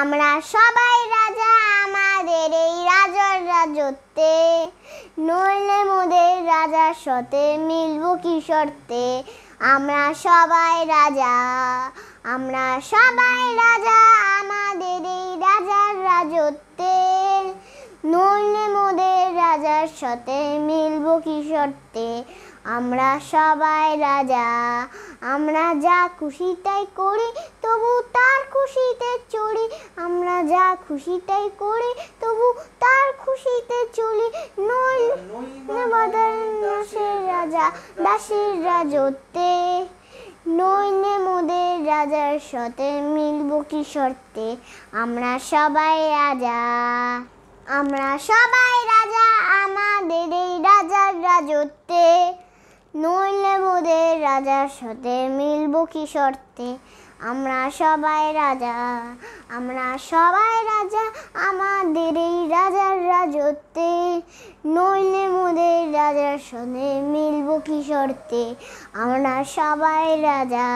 আমরা সবাই রাজা আমাদের এই রাজার রাজত্বে নইলে মোদের রাজার সাথে মিলব কি শর্তে আমরা সবাই রাজা আমরা সবাই রাজা আমাদের এই রাজার রাজত্বে নইলে মোদের রাজার সাথে মিলব কি শর্তে আমরা সবাই রাজা আমরা যা খুশি তাই করি তবু তার খুশি খুশিতে চড়ি আমরা যা খুশিটাই করি তবু তার খুশিতে চলি নইল বদল রাজা দাসের রাজত্বে নইনে মোদের রাজার সাথে মিলব কি শর্তে আমরা সবাই রাজা আমরা সবাই রাজা আমাদের এই রাজার রাজত্বে নইলে মোদের রাজার সাথে মিলব কি শর্তে আমরা সবাই রাজা আমরা সবাই রাজা আমাদের এই রাজার রাজত্বে নইলে মোদের রাজার সঙ্গে মিলব কি শর্তে আমরা সবাই রাজা